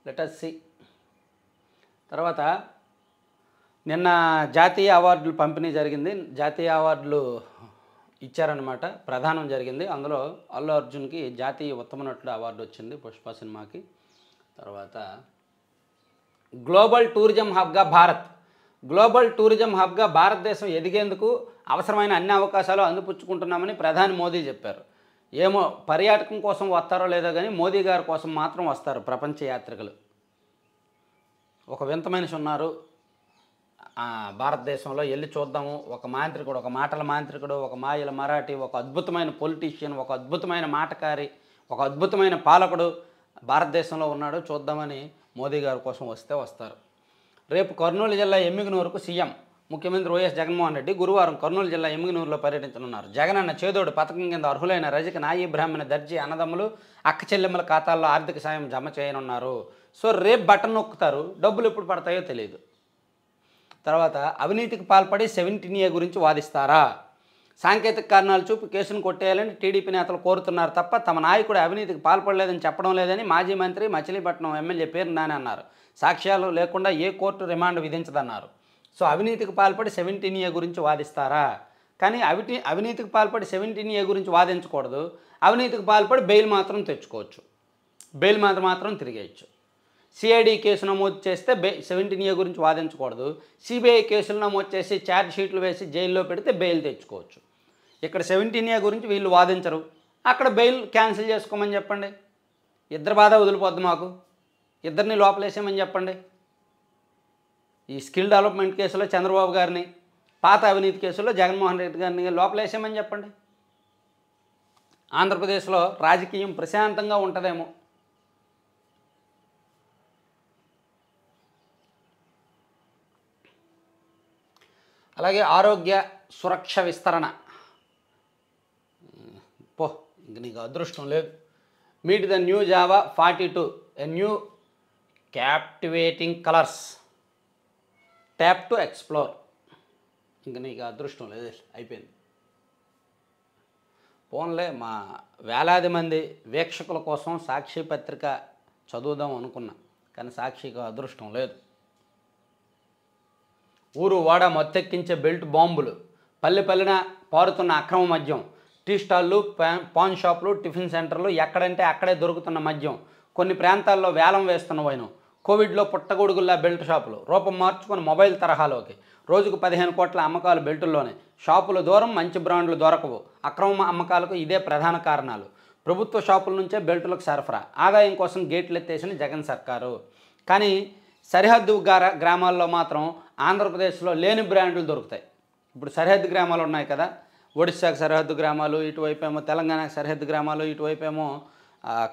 లెటస్ సి తర్వాత నిన్న జాతీయ అవార్డులు పంపిణీ జరిగింది జాతీయ అవార్డులు ఇచ్చారనమాట ప్రధానం జరిగింది అందులో అల్లు అర్జున్కి జాతీయ ఉత్తమ నటుడు అవార్డు వచ్చింది పుష్ప సినిమాకి తర్వాత గ్లోబల్ టూరిజం హబ్గా భారత్ గ్లోబల్ టూరిజం హబ్గా భారతదేశం ఎదిగేందుకు అవసరమైన అన్ని అవకాశాలు అందిపుచ్చుకుంటున్నామని ప్రధాని మోదీ చెప్పారు ఏమో పర్యాటకం కోసం వస్తారో లేదో కానీ మోదీ గారి కోసం మాత్రం వస్తారు ప్రపంచ యాత్రికులు ఒక వింత మనిషి ఉన్నారు భారతదేశంలో వెళ్ళి చూద్దాము ఒక మాంత్రికుడు ఒక మాటల మాంత్రికుడు ఒక మాయల మరాఠీ ఒక అద్భుతమైన పొలిటీషియన్ ఒక అద్భుతమైన మాటకారి ఒక అద్భుతమైన పాలకుడు భారతదేశంలో ఉన్నాడు చూద్దామని మోదీ గారి కోసం వస్తే వస్తారు రేపు కర్నూలు జిల్లా ఎమ్మిగనూరుకు సీఎం ముఖ్యమంత్రి వైఎస్ జగన్మోహన్ రెడ్డి గురువారం కర్నూలు జిల్లా ఎమ్మిగనూరులో పర్యటించనున్నారు జగన్ అన్న చేదోడు పథకం కింద అర్హులైన రజక నాయి బ్రాహ్మణ దర్జీ అన్నదమ్ములు అక్క చెల్లెమ్మల ఖాతాల్లో ఆర్థిక సాయం జమ చేయనున్నారు సో రేపు బటన్ నొక్కుతారు డబ్బులు ఎప్పుడు పడతాయో తెలియదు తర్వాత అవినీతికి పాల్పడి సెవెంటీన్ ఏ గురించి వాదిస్తారా సాంకేతిక కారణాలు చూపి కేసును కొట్టేయాలని టీడీపీ నేతలు కోరుతున్నారు తప్ప తమ నాయకుడు అవినీతికి పాల్పడలేదని చెప్పడం లేదని మాజీ మంత్రి మచిలీపట్నం ఎమ్మెల్యే పేరు నాని అన్నారు సాక్ష్యాలు లేకుండా ఏ కోర్టు రిమాండ్ విధించదన్నారు సో అవినీతికి పాల్పడి సెవెంటీన్ ఏ గురించి వాదిస్తారా కానీ అవిటి అవినీతికి పాల్పడి సెవెంటీన్ ఏ గురించి వాదించకూడదు అవినీతికి పాల్పడి బెయిల్ మాత్రం తెచ్చుకోవచ్చు బెయిల్ మాత్రం మాత్రం తిరిగేయచ్చు సిఐడి కేసు నమోదు చేస్తే బె సెవెంటీన్ ఏ గురించి వాదించకూడదు సిబిఐ కేసులు నమోదు చేసి ఛార్జ్ షీట్లు వేసి జైల్లో పెడితే బెయిల్ తెచ్చుకోవచ్చు ఇక్కడ సెవెంటీన్ ఏ గురించి వీళ్ళు వాదించరు అక్కడ బెయిల్ క్యాన్సిల్ చేసుకోమని చెప్పండి ఇద్దరు బాధ వదిలిపోద్దు మాకు ఇద్దరిని లోపలేసామని చెప్పండి ఈ స్కిల్ డెవలప్మెంట్ కేసులో చంద్రబాబు గారిని పాత అవినీతి కేసులో జగన్మోహన్ రెడ్డి గారిని లోపలేసామని చెప్పండి ఆంధ్రప్రదేశ్లో రాజకీయం ప్రశాంతంగా ఉంటుందేమో అలాగే ఆరోగ్య సురక్ష విస్తరణ పో ఇంక నీకు అదృష్టం లేదు meet the new Jawa forty two a new captivating colours tap to explore ఇంక నీకు అదృష్టం లేదు అయిపోయింది పోన్లే మా వేలాది మంది వీక్షకుల కోసం సాక్షి పత్రిక చదువుదాం అనుకున్నా కానీ సాక్షికి అదృష్టం లేదు ఊరు వాడ మొత్తెక్కించే బెల్ట్ బాంబులు పల్లె పల్లెన పారుతున్న అక్రమ మద్యం టీ స్టాళ్ళు పాన్ షాపులు టిఫిన్ సెంటర్లు ఎక్కడంటే అక్కడే దొరుకుతున్న మద్యం కొన్ని ప్రాంతాల్లో వేలం వేస్తున్న వైనం కోవిడ్లో పుట్టగొడుగుల్లా బెల్ట్ షాపులు రూపం మార్చుకుని మొబైల్ తరహాలోకి రోజుకు పదిహేను కోట్ల అమ్మకాలు బెల్టుల్లోనే షాపుల దూరం మంచి బ్రాండ్లు దొరకవు అక్రమ అమ్మకాలకు ఇదే ప్రధాన కారణాలు ప్రభుత్వ షాపుల నుంచే బెల్టులకు సరఫరా ఆదాయం కోసం గేట్లు ఎత్తేసిన జగన్ సర్కారు కానీ సరిహద్దు గ్రామాల్లో మాత్రం ఆంధ్రప్రదేశ్లో లేని బ్రాండ్లు దొరుకుతాయి ఇప్పుడు సరిహద్దు గ్రామాలు ఉన్నాయి కదా ఒడిశాకు సరిహద్దు గ్రామాలు ఇటువైపు ఏమో తెలంగాణకు సరిహద్దు గ్రామాలు ఇటువైపు ఏమో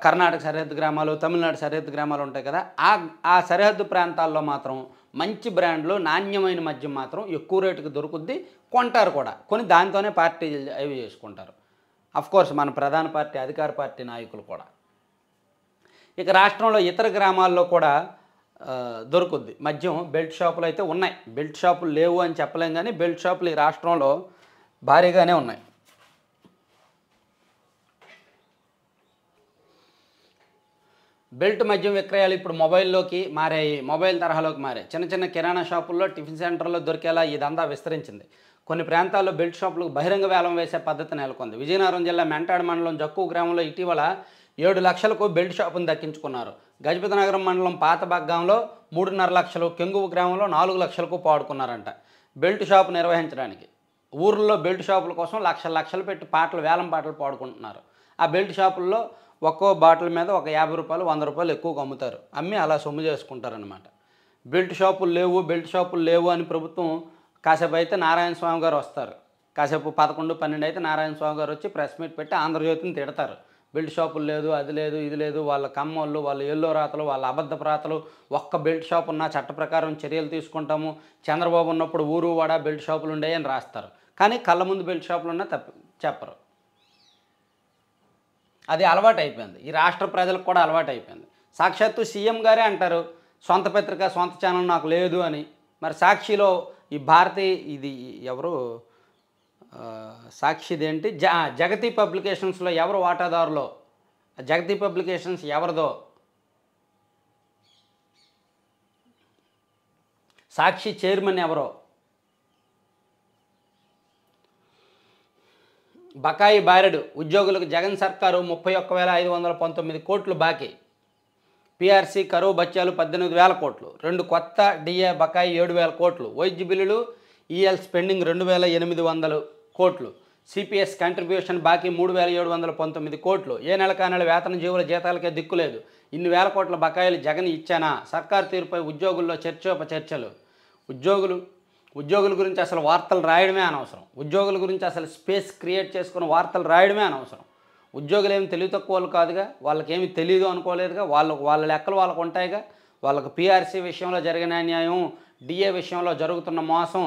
కర్ణాటక సరిహద్దు గ్రామాలు తమిళనాడు సరిహద్దు గ్రామాలు ఉంటాయి కదా ఆ ఆ సరిహద్దు ప్రాంతాల్లో మాత్రం మంచి బ్రాండ్లు నాణ్యమైన మద్యం మాత్రం ఎక్కువ రేటుకు దొరుకుద్ది కొంటారు కూడా కొని దాంతోనే పార్టీ అవి చేసుకుంటారు కోర్స్ మన ప్రధాన పార్టీ అధికార పార్టీ నాయకులు కూడా ఇక రాష్ట్రంలో ఇతర గ్రామాల్లో కూడా దొరుకుద్ది మద్యం బెల్ట్ షాపులు అయితే ఉన్నాయి బెల్ట్ షాపులు లేవు అని చెప్పలేం కానీ బెల్ట్ షాపులు ఈ రాష్ట్రంలో భారీగానే ఉన్నాయి బెల్ట్ మద్యం విక్రయాలు ఇప్పుడు మొబైల్లోకి మారాయి మొబైల్ తరహాలోకి మారాయి చిన్న చిన్న కిరాణా షాపుల్లో టిఫిన్ సెంటర్లో దొరికేలా ఇదంతా విస్తరించింది కొన్ని ప్రాంతాల్లో బెల్ట్ షాపులకు బహిరంగ వేలం వేసే పద్ధతి నెలకొంది విజయనగరం జిల్లా మెంటాడు మండలం జక్కు గ్రామంలో ఇటీవల ఏడు లక్షలకు బెల్ట్ షాపును దక్కించుకున్నారు గజపతినగరం మండలం పాత పాతబగ్గాంలో మూడున్నర లక్షలు కెంగువు గ్రామంలో నాలుగు లక్షలకు పాడుకున్నారంట బెల్ట్ షాపు నిర్వహించడానికి ఊర్లో బెల్ట్ షాపుల కోసం లక్షల లక్షలు పెట్టి పాటలు వేలం పాటలు పాడుకుంటున్నారు ఆ బెల్ట్ షాపుల్లో ఒక్కో బాటిల్ మీద ఒక యాభై రూపాయలు వంద రూపాయలు ఎక్కువగా అమ్ముతారు అమ్మి అలా సొమ్ము చేసుకుంటారనమాట బెల్ట్ షాపులు లేవు బెల్ట్ షాపులు లేవు అని ప్రభుత్వం కాసేపు అయితే నారాయణ స్వామి గారు వస్తారు కాసేపు పదకొండు పన్నెండు అయితే నారాయణ స్వామి గారు వచ్చి ప్రెస్ మీట్ పెట్టి ఆంధ్రజ్యోతిని తిడతారు బెల్ట్ షాపులు లేదు అది లేదు ఇది లేదు వాళ్ళ కమ్మళ్ళు వాళ్ళ ఎల్లో రాతలు వాళ్ళ అబద్ధ రాతలు ఒక్క బెల్ట్ షాప్ ఉన్నా చట్ట ప్రకారం చర్యలు తీసుకుంటాము చంద్రబాబు ఉన్నప్పుడు ఊరు వాడ బెల్ట్ షాపులు అని రాస్తారు కానీ కళ్ళ ముందు బెల్ట్ షాపులు ఉన్నా తప్ప చెప్పరు అది అలవాటు అయిపోయింది ఈ రాష్ట్ర ప్రజలకు కూడా అలవాటు అయిపోయింది సాక్షాత్తు సీఎం గారే అంటారు సొంత పత్రిక సొంత ఛానల్ నాకు లేదు అని మరి సాక్షిలో ఈ భారతి ఇది ఎవరు సాక్షిదేంటి జ జగతి పబ్లికేషన్స్లో ఎవరు వాటాదారులో జగతి పబ్లికేషన్స్ ఎవరిదో సాక్షి చైర్మన్ ఎవరో బకాయి బారెడు ఉద్యోగులకు జగన్ సర్కారు ముప్పై ఒక్క వేల ఐదు వందల పంతొమ్మిది కోట్లు బాకీ పీఆర్సీ కరువు బత్యాలు పద్దెనిమిది వేల కోట్లు రెండు కొత్త డిఏ బకాయి ఏడు వేల కోట్లు వైద్య బిల్లులు ఈఎల్ స్పెండింగ్ రెండు వేల ఎనిమిది వందలు కోట్లు సిపిఎస్ కంట్రిబ్యూషన్ బాకీ మూడు వేల ఏడు వందల పంతొమ్మిది కోట్లు ఏ నెల వేతన జీవుల జీతాలకే దిక్కులేదు ఇన్ని వేల కోట్ల బకాయిలు జగన్ ఇచ్చానా సర్కారు తీరుపై ఉద్యోగుల్లో చర్చోపచర్చలు ఉద్యోగులు ఉద్యోగుల గురించి అసలు వార్తలు రాయడమే అనవసరం ఉద్యోగుల గురించి అసలు స్పేస్ క్రియేట్ చేసుకుని వార్తలు రాయడమే అనవసరం ఉద్యోగులు ఏమి తెలివి తక్కువ వాళ్ళు కాదుగా ఏమి తెలియదు అనుకోలేదుగా వాళ్ళ వాళ్ళ లెక్కలు వాళ్ళకు ఉంటాయిగా వాళ్ళకు పీఆర్సీ విషయంలో జరిగిన అన్యాయం డిఏ విషయంలో జరుగుతున్న మోసం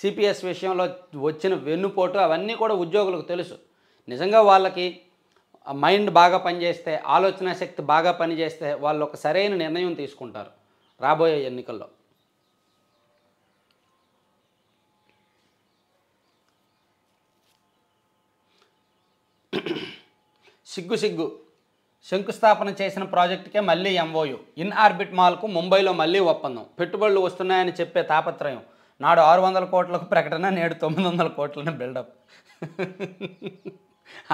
సిపిఎస్ విషయంలో వచ్చిన వెన్నుపోటు అవన్నీ కూడా ఉద్యోగులకు తెలుసు నిజంగా వాళ్ళకి మైండ్ బాగా పనిచేస్తే ఆలోచన శక్తి బాగా పనిచేస్తే వాళ్ళు ఒక సరైన నిర్ణయం తీసుకుంటారు రాబోయే ఎన్నికల్లో సిగ్గు సిగ్గు శంకుస్థాపన చేసిన ప్రాజెక్టుకే మళ్ళీ ఎంఓయు ఇన్ ఆర్బిట్ మాల్కు ముంబైలో మళ్ళీ ఒప్పందం పెట్టుబడులు వస్తున్నాయని చెప్పే తాపత్రయం నాడు ఆరు వందల కోట్లకు ప్రకటన నేడు తొమ్మిది వందల కోట్లను బిల్డప్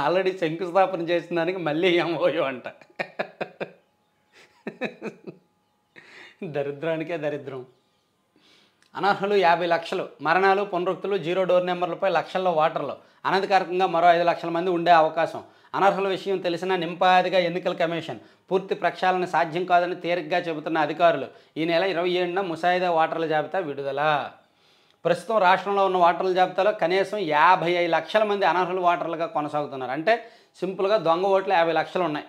ఆల్రెడీ శంకుస్థాపన చేసిన దానికి మళ్ళీ ఎంఓయు అంట దరిద్రానికే దరిద్రం అనర్హులు యాభై లక్షలు మరణాలు పునరుక్తులు జీరో డోర్ నెంబర్లపై లక్షల్లో వాటర్లు అనధికారికంగా మరో ఐదు లక్షల మంది ఉండే అవకాశం అనర్హుల విషయం తెలిసిన నింపాదిగా ఎన్నికల కమిషన్ పూర్తి ప్రక్షాళన సాధ్యం కాదని తేరిగ్గా చెబుతున్న అధికారులు ఈ నెల ఇరవై ఏడున ముసాయిదా వాటర్ల జాబితా విడుదల ప్రస్తుతం రాష్ట్రంలో ఉన్న వాటర్ల జాబితాలో కనీసం యాభై ఐదు లక్షల మంది అనర్హులు వాటర్లుగా కొనసాగుతున్నారు అంటే సింపుల్గా దొంగ ఓట్లు యాభై లక్షలు ఉన్నాయి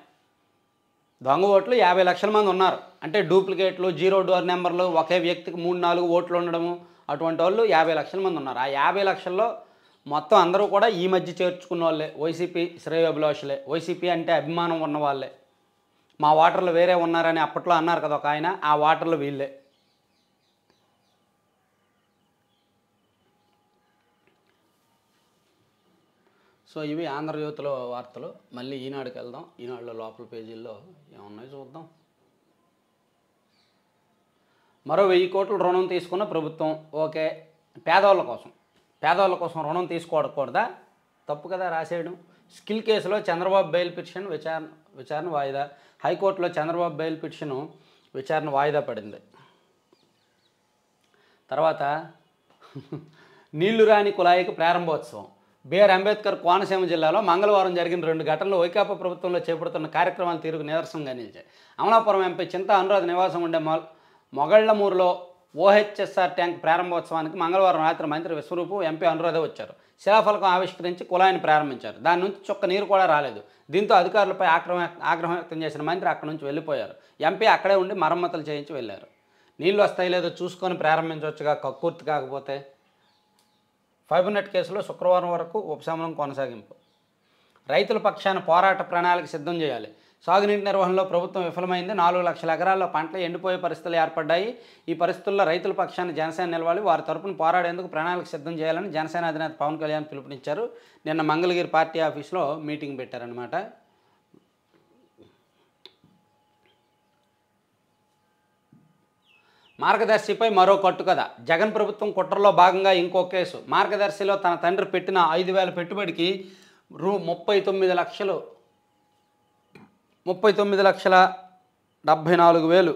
దొంగ ఓట్లు యాభై లక్షల మంది ఉన్నారు అంటే డూప్లికేట్లు జీరో డోర్ నెంబర్లు ఒకే వ్యక్తికి మూడు నాలుగు ఓట్లు ఉండడము అటువంటి వాళ్ళు యాభై లక్షల మంది ఉన్నారు ఆ యాభై లక్షల్లో మొత్తం అందరూ కూడా ఈ మధ్య చేర్చుకున్న వాళ్ళే వైసీపీ అభిలాషులే వైసీపీ అంటే అభిమానం ఉన్నవాళ్ళే మా వాటర్లు వేరే ఉన్నారని అప్పట్లో అన్నారు కదా ఒక ఆయన ఆ వాటర్లు వీళ్ళే సో ఇవి ఆంధ్రజ్యోతిలో వార్తలు మళ్ళీ ఈనాడుకి వెళ్దాం ఈనాడులో లోపల పేజీల్లో ఏమున్నాయో చూద్దాం మరో వెయ్యి కోట్లు రుణం తీసుకున్న ప్రభుత్వం ఓకే పేదవాళ్ళ కోసం పేదవాళ్ళ కోసం రుణం తీసుకోవడకూడదా తప్పు కదా రాసేయడం స్కిల్ కేసులో చంద్రబాబు బెయిల్ పిటిషన్ విచారణ విచారణ వాయిదా హైకోర్టులో చంద్రబాబు బెయిల్ పిటిషను విచారణ వాయిదా పడింది తర్వాత నీళ్లు రాని కుళాయికి ప్రారంభోత్సవం బీఆర్ అంబేద్కర్ కోనసీమ జిల్లాలో మంగళవారం జరిగిన రెండు ఘటనలు వైకాపా ప్రభుత్వంలో చేపడుతున్న కార్యక్రమాల తీరుకు నిదర్శనంగా నిలిచాయి అమలాపురం ఎంపీ చింత అనురాధ నివాసం ఉండే మొగళ్లమూరులో ఓహెచ్ఎస్ఆర్ ట్యాంక్ ప్రారంభోత్సవానికి మంగళవారం రాత్రి మంత్రి విశ్వరూపు ఎంపీ అనురాధ వచ్చారు శిలాఫలకం ఆవిష్కరించి కుళాయిని ప్రారంభించారు దాని నుంచి చుక్క నీరు కూడా రాలేదు దీంతో అధికారులపై ఆగ్రహం ఆగ్రహం వ్యక్తం చేసిన మంత్రి అక్కడి నుంచి వెళ్ళిపోయారు ఎంపీ అక్కడే ఉండి మరమ్మతులు చేయించి వెళ్ళారు నీళ్ళు వస్తాయి లేదో చూసుకొని ప్రారంభించవచ్చుగా కక్కుర్తి కాకపోతే ఫైబర్నెట్ కేసులో శుక్రవారం వరకు ఉపశమనం కొనసాగింపు రైతుల పక్షాన పోరాట ప్రణాళిక సిద్ధం చేయాలి సాగునీటి నిర్వహణలో ప్రభుత్వం విఫలమైంది నాలుగు లక్షల ఎకరాల్లో పంటలు ఎండిపోయే పరిస్థితులు ఏర్పడ్డాయి ఈ పరిస్థితుల్లో రైతుల పక్షాన జనసేన నిలవాలి వారి తరపున పోరాడేందుకు ప్రణాళిక సిద్ధం చేయాలని జనసేన అధినేత పవన్ కళ్యాణ్ పిలుపునిచ్చారు నిన్న మంగళగిరి పార్టీ ఆఫీస్లో మీటింగ్ పెట్టారనమాట మార్గదర్శిపై మరో కట్టు కదా జగన్ ప్రభుత్వం కుట్రలో భాగంగా ఇంకో కేసు మార్గదర్శిలో తన తండ్రి పెట్టిన ఐదు వేల పెట్టుబడికి రూ ముప్పై తొమ్మిది లక్షలు ముప్పై తొమ్మిది లక్షల డెబ్భై నాలుగు వేలు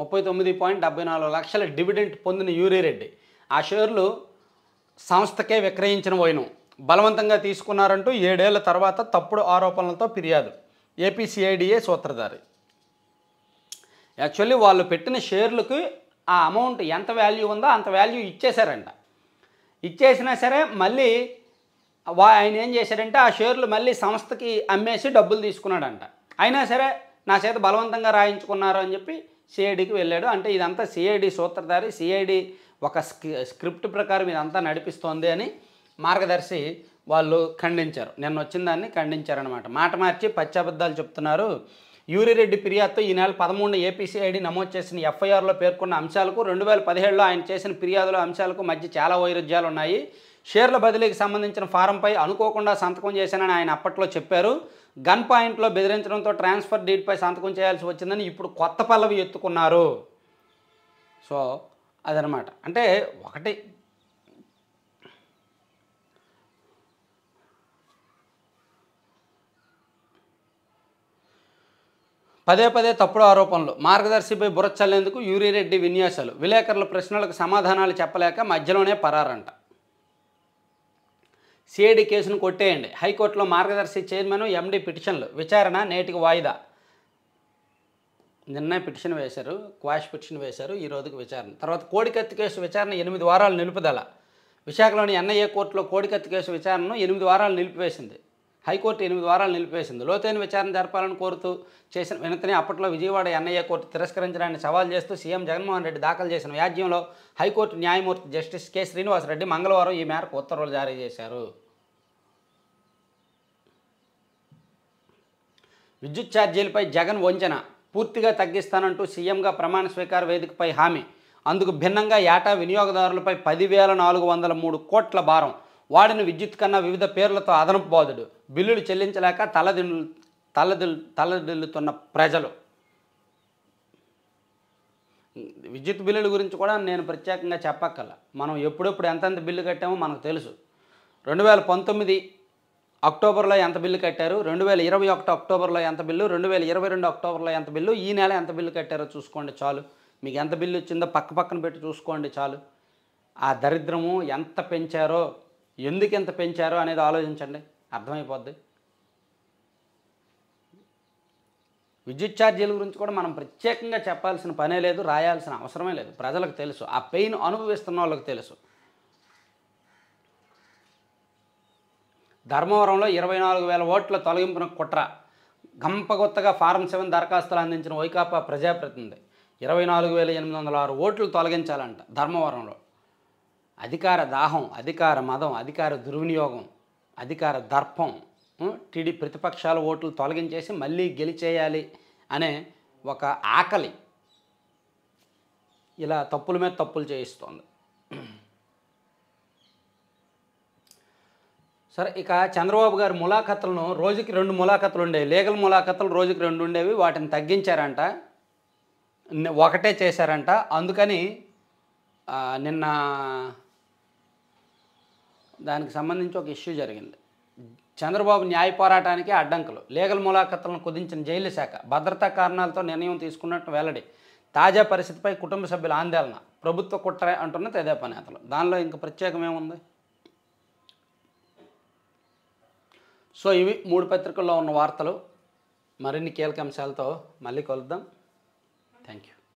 ముప్పై తొమ్మిది పాయింట్ డెబ్బై నాలుగు లక్షల డివిడెంట్ పొందిన యూరిరెడ్డి ఆ షేర్లు సంస్థకే విక్రయించిన పోయినం బలవంతంగా తీసుకున్నారంటూ ఏడేళ్ల తర్వాత తప్పుడు ఆరోపణలతో ఫిర్యాదు ఏపీసీఐడిఏ సూత్రధారి యాక్చువల్లీ వాళ్ళు పెట్టిన షేర్లకు ఆ అమౌంట్ ఎంత వాల్యూ ఉందో అంత వాల్యూ ఇచ్చేశారంట ఇచ్చేసినా సరే మళ్ళీ వా ఆయన ఏం చేశాడంటే ఆ షేర్లు మళ్ళీ సంస్థకి అమ్మేసి డబ్బులు తీసుకున్నాడంట అయినా సరే నా చేత బలవంతంగా రాయించుకున్నారు అని చెప్పి సిఐడికి వెళ్ళాడు అంటే ఇదంతా సిఐడి సూత్రధారి సిఐడి ఒక స్క్రిప్ట్ ప్రకారం ఇదంతా నడిపిస్తోంది అని మార్గదర్శి వాళ్ళు ఖండించారు నిన్న వచ్చిన దాన్ని ఖండించారనమాట మాట మార్చి పచ్చాబద్ధాలు చెప్తున్నారు యూరిరెడ్డి ఫిర్యాదుతో ఈ నెల పదమూడున ఏపీసీఐడి నమోదు చేసిన ఎఫ్ఐఆర్లో పేర్కొన్న అంశాలకు రెండు వేల పదిహేడులో ఆయన చేసిన ఫిర్యాదుల అంశాలకు మధ్య చాలా వైరుధ్యాలు ఉన్నాయి షేర్ల బదిలీకి సంబంధించిన ఫారంపై అనుకోకుండా సంతకం చేశానని ఆయన అప్పట్లో చెప్పారు గన్ పాయింట్లో బెదిరించడంతో ట్రాన్స్ఫర్ డీట్పై సంతకం చేయాల్సి వచ్చిందని ఇప్పుడు కొత్త పల్లవి ఎత్తుకున్నారు సో అదనమాట అంటే ఒకటి పదే పదే తప్పుడు ఆరోపణలు మార్గదర్శిపై బురచ్చలేందుకు యూరిరెడ్డి విన్యాసాలు విలేకరుల ప్రశ్నలకు సమాధానాలు చెప్పలేక మధ్యలోనే పరారంట సిఐడి కేసును కొట్టేయండి హైకోర్టులో మార్గదర్శి చైర్మన్ ఎండి పిటిషన్లు విచారణ నేటికి వాయిదా నిన్న పిటిషన్ వేశారు క్వాష్ పిటిషన్ వేశారు ఈ రోజుకి విచారణ తర్వాత కోడికత్తి కేసు విచారణ ఎనిమిది వారాలు నిలుపుదల విశాఖలోని ఎన్ఐఏ కోర్టులో కోడికత్తి కేసు విచారణను ఎనిమిది వారాలు నిలిపివేసింది హైకోర్టు ఎనిమిది వారాలు నిలిపేసింది లోతైన విచారణ జరపాలని కోరుతూ చేసిన వినతిని అప్పట్లో విజయవాడ ఎన్ఐఏ కోర్టు తిరస్కరించడాన్ని సవాల్ చేస్తూ సీఎం జగన్మోహన్ రెడ్డి దాఖలు చేసిన వ్యాజ్యంలో హైకోర్టు న్యాయమూర్తి జస్టిస్ కె శ్రీనివాసరెడ్డి మంగళవారం ఈ మేరకు ఉత్తర్వులు జారీ చేశారు విద్యుత్ ఛార్జీలపై జగన్ వంచన పూర్తిగా తగ్గిస్తానంటూ సీఎంగా ప్రమాణ స్వీకార వేదికపై హామీ అందుకు భిన్నంగా ఏటా వినియోగదారులపై పదివేల నాలుగు వందల మూడు కోట్ల భారం వాడిని విద్యుత్ కన్నా వివిధ పేర్లతో అదనపు బాధుడు బిల్లులు చెల్లించలేక తలదిల్లు తలదిల్ తలదిల్లుతున్న ప్రజలు విద్యుత్ బిల్లుల గురించి కూడా నేను ప్రత్యేకంగా చెప్పక్కల మనం ఎప్పుడెప్పుడు ఎంతెంత బిల్లు కట్టామో మనకు తెలుసు రెండు వేల పంతొమ్మిది అక్టోబర్లో ఎంత బిల్లు కట్టారు రెండు వేల ఇరవై ఒకటి అక్టోబర్లో ఎంత బిల్లు రెండు వేల ఇరవై రెండు అక్టోబర్లో ఎంత బిల్లు ఈ నెల ఎంత బిల్లు కట్టారో చూసుకోండి చాలు మీకు ఎంత బిల్లు వచ్చిందో పక్క పక్కన పెట్టి చూసుకోండి చాలు ఆ దరిద్రము ఎంత పెంచారో ఎందుకు ఇంత పెంచారో అనేది ఆలోచించండి అర్థమైపోద్ది విద్యుత్ ఛార్జీల గురించి కూడా మనం ప్రత్యేకంగా చెప్పాల్సిన పనే లేదు రాయాల్సిన అవసరమే లేదు ప్రజలకు తెలుసు ఆ పెయిన్ అనుభవిస్తున్న వాళ్ళకి తెలుసు ధర్మవరంలో ఇరవై నాలుగు వేల ఓట్ల తొలగింపున కుట్ర గంపగొత్తగా ఫారం సెవెన్ దరఖాస్తులు అందించిన వైకాపా ప్రజాప్రతినిధి ఇరవై నాలుగు వేల ఎనిమిది వందల ఆరు ఓట్లు తొలగించాలంట ధర్మవరంలో అధికార దాహం అధికార మదం అధికార దుర్వినియోగం అధికార దర్పం టీడీ ప్రతిపక్షాల ఓట్లు తొలగించేసి మళ్ళీ గెలిచేయాలి అనే ఒక ఆకలి ఇలా తప్పుల మీద తప్పులు చేయిస్తోంది సరే ఇక చంద్రబాబు గారి ములాఖతులను రోజుకి రెండు ములాఖతులు ఉండేవి లీగల్ ములాఖతులు రోజుకి రెండు ఉండేవి వాటిని తగ్గించారంట ఒకటే చేశారంట అందుకని నిన్న దానికి సంబంధించి ఒక ఇష్యూ జరిగింది చంద్రబాబు న్యాయ పోరాటానికి అడ్డంకులు లీగల్ ములాఖతులను కుదించిన జైలు శాఖ భద్రతా కారణాలతో నిర్ణయం తీసుకున్నట్టు వెల్లడి తాజా పరిస్థితిపై కుటుంబ సభ్యుల ఆందోళన ప్రభుత్వ కుట్ర అంటున్న తెదేపా నేతలు దానిలో ఇంక ప్రత్యేకమేముంది సో ఇవి మూడు పత్రికల్లో ఉన్న వార్తలు మరిన్ని కీలక అంశాలతో మళ్ళీ కలుద్దాం థ్యాంక్ యూ